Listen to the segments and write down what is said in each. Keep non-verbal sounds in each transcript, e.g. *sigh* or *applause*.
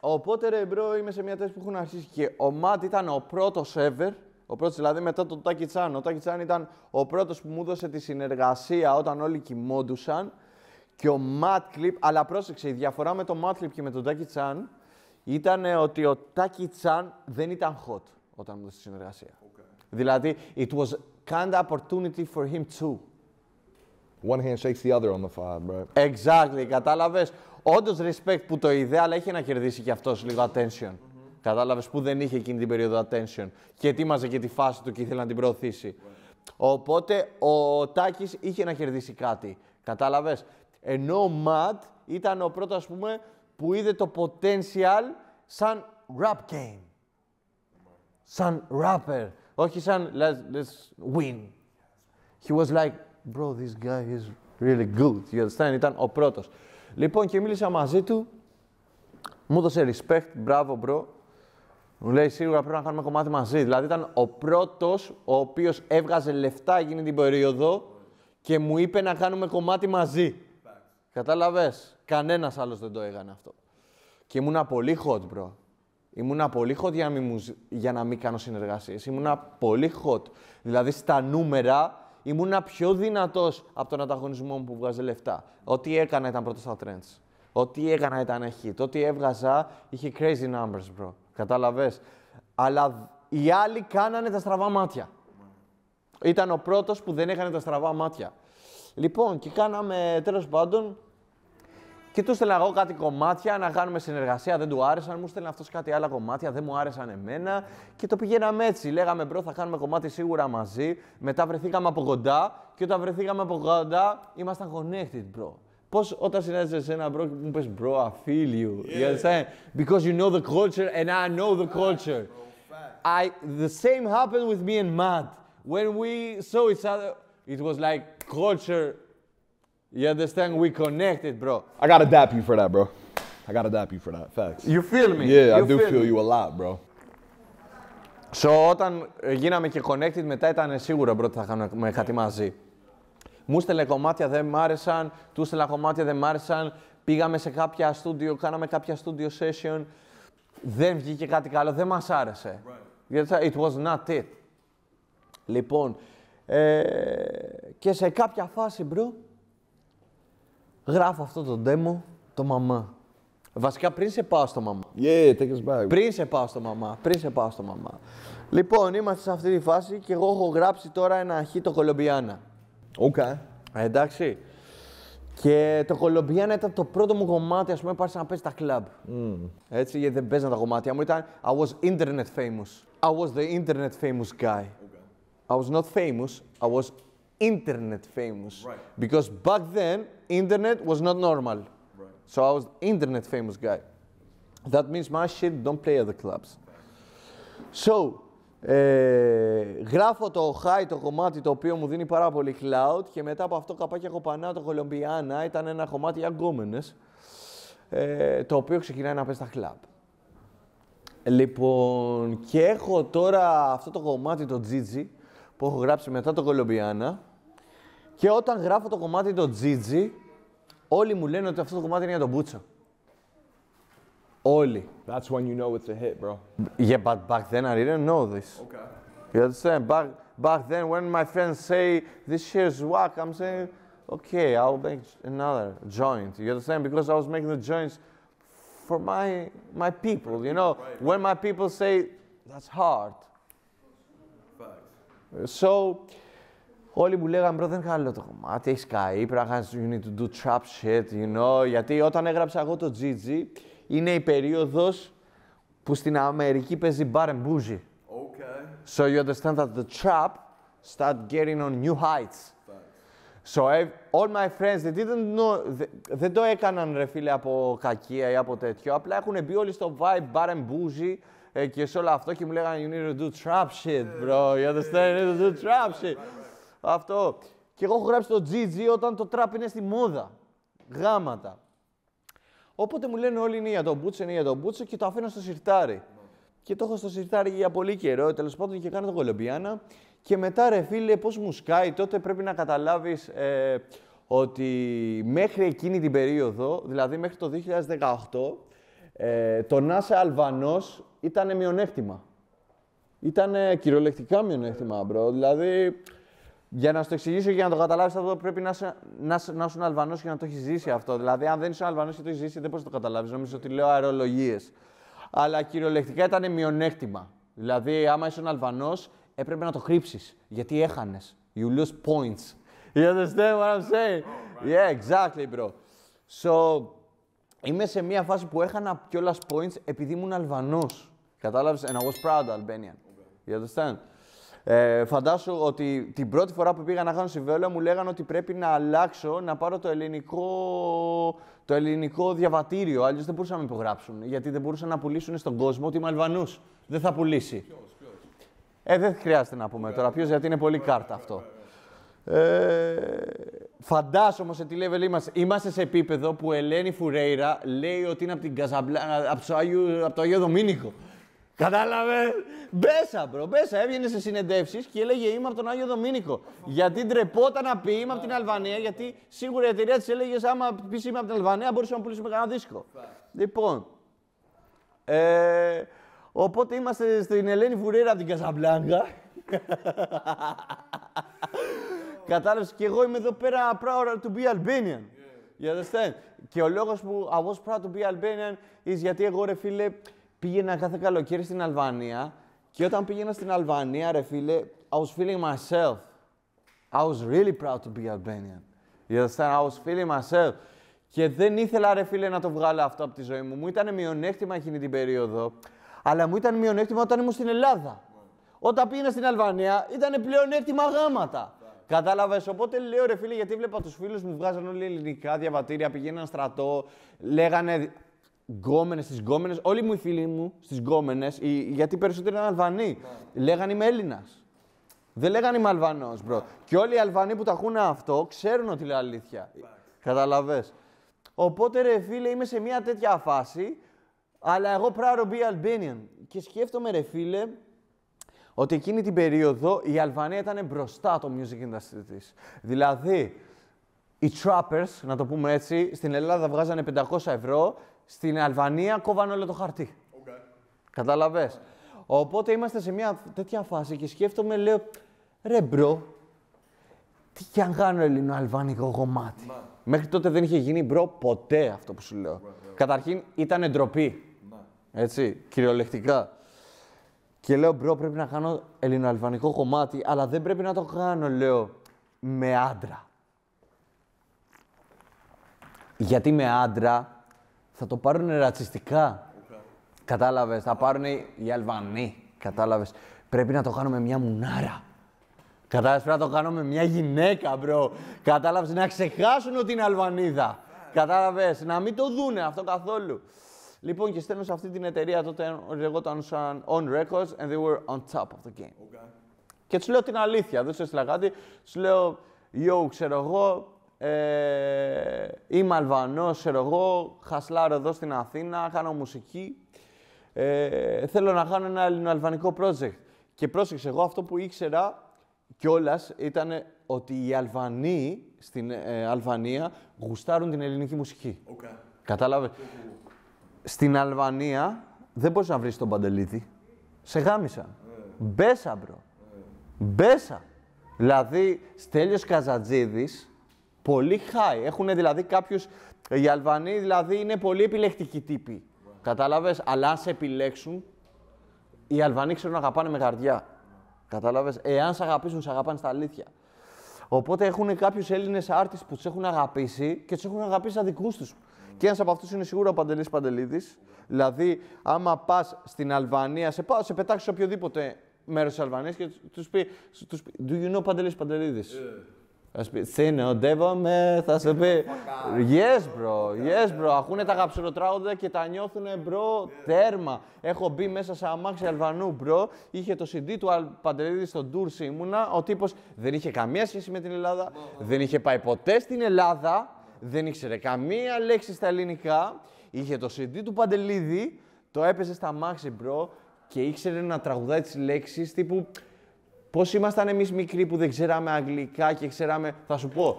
Οπότε ρε μπρο είμαι σε μια θέση που έχουν αρχίσει και ο Μάτ ήταν ο πρώτος ever. Ο πρώτος δηλαδή μετά τον Τάκι Τσάν. Ο Τάκι Τσάν ήταν ο πρώτος που μου έδωσε τη συνεργασία όταν όλοι κοιμόντουσαν. Και ο Ματ Κλιπ, αλλά πρόσεξε, η διαφορά με τον Ματ Κλιπ και με τον Τάκι Τσάν ήταν ότι ο Τάκι Τσάν δεν ήταν hot όταν μου έδωσε τη συνεργασία. Okay. Δηλαδή, it was kind of opportunity for him too. One hand shakes the other on the five, bro. Exactly, κατάλαβες. Όντως respect που το είδε, αλλά είχε να κερδίσει κι αυτός λίγο attention. mm Κατάλαβες που δεν είχε εκείνη την περίοδο attention. Και ετοίμαζε και τη φάση του και ήθελε να την προωθήσει. Οπότε ο Τάκης είχε να κερδίσει κάτι. Κατάλαβες. Ενώ ο Ματ ήταν ο πρώτος, ας πούμε, που είδε το potential σαν rap game. Σαν rapper. Όχι σαν let's, let's win. He was like, Bro, this guy is really good. You understand, ήταν ο πρώτος. Λοιπόν, και μίλησα μαζί του. Μου έδωσε respect, μπράβο, bro. Μου λέει σίγουρα πρέπει να κάνουμε κομμάτι μαζί. Δηλαδή ήταν ο πρώτος ο οποίος έβγαζε λεφτά εκείνη την περίοδο και μου είπε να κάνουμε κομμάτι μαζί. Κατάλαβες. Κανένας άλλος δεν το έκανε αυτό. Και ήμουν πολύ hot, bro. Ήμουν πολύ hot για να μην, για να μην κάνω συνεργασίες. Ήμουν πολύ hot. Δηλαδή στα νούμερα ήμουν πιο δυνατός από τον ανταγωνισμό μου που βγάζει λεφτά. Ό,τι έκανα ήταν πρώτο στα trends. Ό,τι έκανα ήταν hit. Ό,τι έβγαζα είχε crazy numbers, bro. Κατάλαβες. Αλλά οι άλλοι κάνανε τα στραβά μάτια. Ήταν ο πρώτος που δεν έκανε τα στραβά μάτια. Λοιπόν, και κάναμε τέλος πάντων και τους στέλνα εγώ κάτι κομμάτια, να κάνουμε συνεργασία, δεν του άρεσαν. Μου στέλνει αυτός κάτι άλλα κομμάτια, δεν μου άρεσαν εμένα. Και το πηγαίναμε έτσι. Λέγαμε μπρο, θα κάνουμε κομμάτι σίγουρα μαζί. Μετά βρεθήκαμε από κοντά και όταν βρεθήκαμε από κοντά ήμασταν connected, bro. Πώς όταν συνέζεσαι σε ένα μπρο και μου πεις bro, I feel you. Yeah. You Because you know the culture and I know the culture. I, the same happened with me and Matt. When we saw each other, it was like culture You understand? We connected, bro. I gotta dap you for that, bro. I gotta dap you for that. Facts. You feel me? Yeah, you I do feel, feel you a lot, bro. So, όταν ε, γίναμε και connected, μετά ήταν bro, ότι θα είχαμε κάτι μαζί. Μου στέλνε κομμάτια, δεν μ' άρεσαν. Του στέλνα κομμάτια, δεν μ' άρεσαν. Πήγαμε σε κάποια στούντιο, κάναμε κάποια studio session. Δεν βγήκε κάτι καλό, δεν μας άρεσε. Γιατί right. it was not it. Λοιπόν, ε, και σε κάποια φάση, bro, γράφω αυτό το demo, το μαμά. Βασικά πριν σε πάω στο μαμά. Yeah, take us back. Πριν σε πάω στο μαμά, πριν σε πάω στο μαμά. Λοιπόν, είμαστε σε αυτή τη φάση και εγώ έχω γράψει τώρα ένα αρχή το Κολομπιάνα. Οκ. Ε, εντάξει. Και το Κολομπιάνα ήταν το πρώτο μου κομμάτι, ας πούμε, πάρεις να παίζει τα κλαμπ. Mm. Έτσι, γιατί δεν παίζανε τα κομμάτια μου. Ήταν, I was internet famous. I was the internet famous guy. I was not famous, I was internet famous. Because back then, internet was not normal. So I was internet famous guy. That means my shit don't play at the clubs. So, eh, γράφω το high, το κομμάτι το οποίο μου δίνει πάρα πολύ cloud και μετά από αυτό καπάκι έχω πανά το Κολομπιάνα, ήταν ένα κομμάτι για ε, το οποίο ξεκινάει να παίζει στα club. Λοιπόν, και έχω τώρα αυτό το κομμάτι το GG που έχω γράψει μετά το Κολομπιάνα, και όταν γράφω το κομμάτι το GG, όλοι μου λένε ότι αυτό το κομμάτι είναι για τον Μπούτσο. Όλοι. That's when you know it's a hit, bro. Yeah, but back then I didn't know this. Okay. You understand? Back, back then when my friends say this shit is whack, I'm saying, okay, I'll make another joint. You understand? Because I was making the joints for my, my people, you know? Right. When my people say, that's hard. Facts. So, Όλοι μου λέγανε, bro, δεν καλό το κομμάτι, έχεις καεί, πράγμα, you need to do trap shit, you know. Γιατί όταν έγραψα εγώ το GG, είναι η περίοδος που στην Αμερική παίζει bar and bougie. Okay. So you understand that the trap start getting on new heights. So all my friends, they didn't know, they, δεν το έκαναν ρε φίλε από κακία ή από τέτοιο, απλά έχουν μπει όλοι στο vibe bar and bougie και σε όλο αυτό και μου λέγανε you need to do trap shit bro, you understand, you need to do trap shit. Αυτό. Και εγώ έχω γράψει το GG όταν το τραπ είναι στη μόδα. Γάματα. Οπότε μου λένε όλοι είναι για τον Μπούτσε είναι για τον Μπούτσε και το αφήνω στο σιρτάρι. Και το έχω στο σιρτάρι για πολύ καιρό. Τέλος πάντων και κάνω τον Κολομπιάνα. Και μετά ρε φίλε, πώς μου σκάει τότε πρέπει να καταλάβεις ε, ότι μέχρι εκείνη την περίοδο, δηλαδή μέχρι το 2018, ε, το να είσαι Αλβανό ήταν μειονέκτημα. Ήταν κυριολεκτικά μειονέκτημα, μπρο. Δηλαδή, για να σου το εξηγήσω και να το καταλάβεις αυτό, πρέπει να είσαι, να, Αλβανό και να το έχεις ζήσει αυτό. Δηλαδή, αν δεν είσαι Αλβανός και το έχεις ζήσει, δεν πώ το καταλάβεις. Νομίζω ότι λέω αερολογίες. Αλλά κυριολεκτικά ήταν μειονέκτημα. Δηλαδή, άμα είσαι Αλβανός, έπρεπε να το χρύψει. Γιατί έχανες. You lose points. You understand what I'm saying? Yeah, exactly, bro. So, είμαι σε μια φάση που έχανα κιόλας points επειδή ήμουν Αλβανός. Κατάλαβες, and I was proud Albanian. You understand? Ε, φαντάσου ότι την πρώτη φορά που πήγα να κάνω συμβόλαιο μου λέγανε ότι πρέπει να αλλάξω, να πάρω το ελληνικό, το ελληνικό διαβατήριο. Αλλιώς δεν μπορούσαν να με υπογράψουν. Γιατί δεν μπορούσαν να πουλήσουν στον κόσμο ότι είμαι Αλβανούς. Δεν θα πουλήσει. Ε, δεν χρειάζεται να πούμε τώρα ποιος, γιατί είναι πολύ κάρτα αυτό. Ε, φαντάζομαι σε τι level είμαστε. Είμαστε σε επίπεδο που η Ελένη Φουρέιρα λέει ότι είναι από, την Καζαμπλα, από, το Άγιο, από το Αγίο Δομήνικο. Κατάλαβε. Μπέσα, μπρο, μπέσα. Έβγαινε σε συνεντεύξεις και έλεγε Είμαι από τον Άγιο Δομήνικο. γιατί ντρεπόταν να πει Είμαι από την Αλβανία, γιατί σίγουρα η εταιρεία της έλεγε Άμα πεις Είμαι από την Αλβανία, μπορούσαμε να πουλήσουμε κανένα δίσκο. λοιπόν. Ε, οπότε είμαστε στην Ελένη Βουρέρα από την Καζαμπλάνκα. Κατάλαβες και εγώ είμαι εδώ πέρα proud to be Albanian. You understand? Και ο λόγος που I was proud to be Albanian is γιατί εγώ ρε φίλε πήγαινα κάθε καλοκαίρι στην Αλβανία και όταν πήγαινα στην Αλβανία, ρε φίλε, I was feeling myself. I was really proud to be Albanian. You understand? I was feeling myself. Και δεν ήθελα, ρε φίλε, να το βγάλω αυτό από τη ζωή μου. Μου ήταν μειονέκτημα εκείνη την περίοδο. Αλλά μου ήταν μειονέκτημα όταν ήμουν στην Ελλάδα. Όταν πήγαινα στην Αλβανία, ήταν πλεονέκτημα γάματα. Κατάλαβες. Οπότε λέω ρε φίλε, γιατί βλέπα τους φίλους μου βγάζαν όλοι ελληνικά διαβατήρια, πηγαίναν στρατό, λέγανε γκόμενες στις γκόμενες. Όλοι μου οι φίλοι μου στις γκόμενες, γιατί περισσότεροι ήταν Αλβανοί, λέγανε είμαι Έλληνας. Δεν λέγανε είμαι Αλβανός, μπρο. Και όλοι οι Αλβανοί που τα ακούνε αυτό ξέρουν ότι λέει αλήθεια. Ναι. Καταλαβέ. Οπότε ρε φίλε, είμαι σε μια τέτοια φάση, αλλά εγώ πράρω be Albanian. Και σκέφτομαι ρε φίλε, ότι εκείνη την περίοδο η Αλβανία ήταν μπροστά το music industry Δηλαδή, οι trappers, να το πούμε έτσι, στην Ελλάδα βγάζανε 500 ευρώ στην Αλβανία κόβανε όλο το χαρτί. Okay. Καταλαβες. Οπότε είμαστε σε μια τέτοια φάση και σκέφτομαι, λέω, ρε μπρο, τι κι αν κάνω ελληνοαλβανικό κομμάτι. Ναι. Μέχρι τότε δεν είχε γίνει μπρο ποτέ αυτό που σου λέω. Ναι, ναι. Καταρχήν ήταν ντροπή. Έτσι, κυριολεκτικά. Και λέω, μπρο, πρέπει να κάνω ελληνοαλβανικό κομμάτι, αλλά δεν πρέπει να το κάνω, λέω, με άντρα. Γιατί με άντρα, θα το πάρουν ρατσιστικά. Κατάλαβες, θα πάρουν οι Αλβανοί. Κατάλαβες. Πρέπει να το κάνουμε μια μουνάρα. Κατάλαβες, πρέπει να το κάνουμε μια γυναίκα, μπρο. Κατάλαβες να ξεχάσουν ότι είναι Αλβανίδα. Κατάλαβες, να μην το δούνε αυτό καθόλου. Λοιπόν, και στέλνω σε αυτή την εταιρεία τότε Ρεγόταν σαν On Records and they were on top of the game. Και τους λέω την αλήθεια, δεν σου έστειλα κάτι. Τους λέω, yo, ξέρω εγώ, ε, είμαι Αλβανός, ξέρω εγώ, χασλάρω εδώ στην Αθήνα, κάνω μουσική. Ε, θέλω να κάνω ένα ελληνοαλβανικό project. Και πρόσεξε, εγώ αυτό που ήξερα κιόλας ήταν ότι οι Αλβανοί στην ε, Αλβανία γουστάρουν την ελληνική μουσική. Okay. Κατάλαβες. Στην Αλβανία δεν μπορείς να βρεις τον Παντελίδη Σε γάμισα. Ε. Μπέσα, μπρο. Μπέσα. Δηλαδή, Στέλιος Καζατζίδης, πολύ high. Έχουν δηλαδή κάποιους. Ε, οι Αλβανοί δηλαδή είναι πολύ επιλεκτικοί τύποι. κατάλαβες, Κατάλαβε, αλλά αν σε επιλέξουν, οι Αλβανοί ξέρουν να αγαπάνε με καρδιά. Κατάλαβες, εάν σε αγαπήσουν, σε αγαπάνε στα αλήθεια. Οπότε έχουν κάποιους Έλληνες άρτη που τους έχουν αγαπήσει και τους έχουν αγαπήσει σαν δικούς τους. Και ένας από αυτούς είναι σίγουρα ο Παντελής Παντελήδη. Δηλαδή, άμα πας στην Αλβανία, σε, πάω, σε πετάξεις οποιοδήποτε μέρος της Αλβανίας και τους πει, τους πει, Do you know Παντελής Παντελήδη. Ε. Θα σου πει, συνοδεύομαι, θα σου πει, yes bro, yes bro, ακούνε τα γαψιλοτράγοντα και τα νιώθουν bro, ναι. τέρμα. Έχω μπει μέσα σε αμάξι Αλβανού bro, είχε το CD του Παντελίδη στον Τούρση ήμουνα, ο τύπος δεν είχε καμία σχέση με την Ελλάδα, δεν είχε πάει ποτέ στην Ελλάδα, δεν ήξερε καμία λέξη στα ελληνικά, είχε το CD του Παντελίδη, το έπαιζε στα αμάξι bro και ήξερε να τραγουδάει τις λέξεις τύπου Πώς ήμασταν εμείς μικροί που δεν ξέραμε αγγλικά και ξέραμε. Θα σου πω.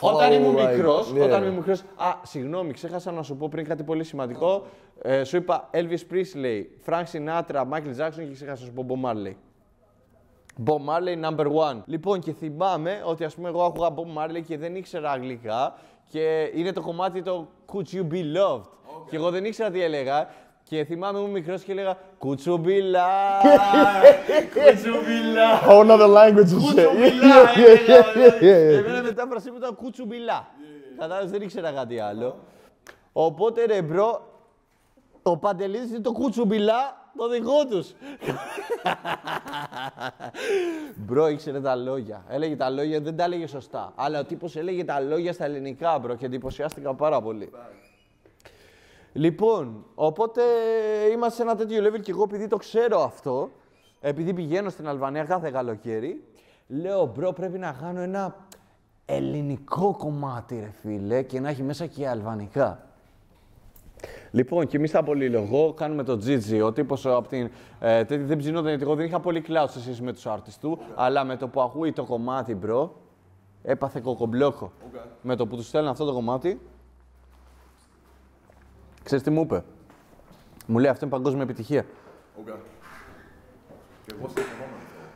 όταν ήμουν μικρός, όταν ήμουν μικρός, Α, συγγνώμη, ξέχασα να σου πω πριν κάτι πολύ σημαντικό. Ε, σου είπα Elvis Presley, Frank Sinatra, Michael Jackson και ξέχασα να σου πω Bob Marley. Bob Marley number one. Λοιπόν, και θυμάμαι ότι ας πούμε εγώ άκουγα Bob Marley και δεν ήξερα αγγλικά και είναι το κομμάτι το Could You Be Loved. Και εγώ δεν ήξερα τι έλεγα και θυμάμαι μου μικρός και λέγα «Κουτσουμπίλα, κουτσουμπίλα». Whole another language Κουτσουμπίλα, Εμένα μετάφρασή μου ήταν «κουτσουμπίλα». Κατάλαβες, δεν ήξερα κάτι άλλο. Οπότε ρε μπρο, το Παντελίδης είναι το κουτσουμπιλά το δικό τους. *laughs* μπρο, ήξερε τα λόγια. Έλεγε τα λόγια, δεν τα έλεγε σωστά. Αλλά ο τύπος έλεγε τα λόγια στα ελληνικά, μπρο, και εντυπωσιάστηκα πάρα πολύ. Λοιπόν, οπότε είμαστε σε ένα τέτοιο level και εγώ επειδή το ξέρω αυτό, επειδή πηγαίνω στην Αλβανία κάθε καλοκαίρι, λέω μπρο πρέπει να κάνω ένα ελληνικό κομμάτι ρε φίλε και να έχει μέσα και αλβανικά. Λοιπόν, και εμείς πολύ πολυλογώ κάνουμε το GG. Ο τύπος από την. Ε, δεν ψινόταν γιατί εγώ δεν είχα πολύ κλάους σε σχέση με τους άρτε του, αλλά με το που ακούει το κομμάτι, μπρο, έπαθε κοκομπλόκο. Με το που τους στέλνουν αυτό το κομμάτι, Ξέρεις τι μου είπε. Μου λέει αυτό είναι παγκόσμια επιτυχία. Okay. Και εγώ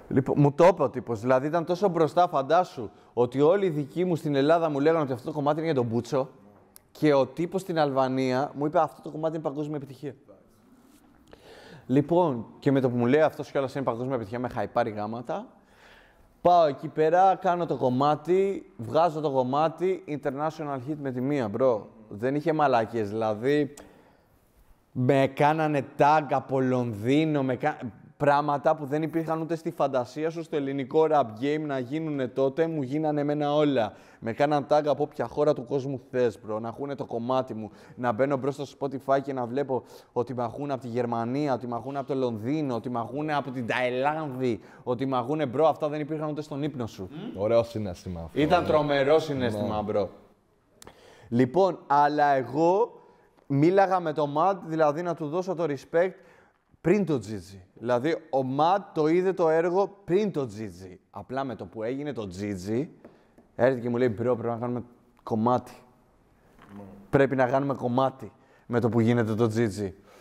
Λοιπόν, μου το είπε ο τύπος. Δηλαδή ήταν τόσο μπροστά, φαντάσου, ότι όλοι οι δικοί μου στην Ελλάδα μου λέγανε ότι αυτό το κομμάτι είναι για τον Μπούτσο. Και ο τύπος στην Αλβανία μου είπε αυτό το κομμάτι είναι παγκόσμια επιτυχία. Λοιπόν, και με το που μου λέει αυτός κιόλα είναι παγκόσμια επιτυχία, με χαϊπάρι γάματα. Πάω εκεί πέρα, κάνω το κομμάτι, βγάζω το κομμάτι, international hit με τη μία, μπρο. Δεν είχε μαλακίες, δηλαδή... Με κάνανε tag από Λονδίνο, με κα πράγματα που δεν υπήρχαν ούτε στη φαντασία σου στο ελληνικό rap game να γίνουνε τότε, μου γίνανε εμένα όλα. Με κάναν tag από όποια χώρα του κόσμου θες, bro, να ακούνε το κομμάτι μου, να μπαίνω μπρο στο Spotify και να βλέπω ότι με ακούνε από τη Γερμανία, ότι με ακούνε από το Λονδίνο, ότι με ακούνε από την Ταϊλάνδη, ότι με ακούνε, bro, αυτά δεν υπήρχαν ούτε στον ύπνο σου. Ωραίο συνέστημα αυτό. Ήταν ναι. τρομερό ναι. συνέστημα, μπρο. bro. Λοιπόν, αλλά εγώ μίλαγα με το Ματ, δηλαδή να του δώσω το respect πριν το Τζίτζι. Δηλαδή, ο Ματ το είδε το έργο πριν το Τζίτζι. Απλά με το που έγινε το Τζίτζι, έρχεται και μου λέει: Μπρό, πρέπει να κάνουμε κομμάτι. Πρέπει να κάνουμε κομμάτι με το που γίνεται το Τζίτζι.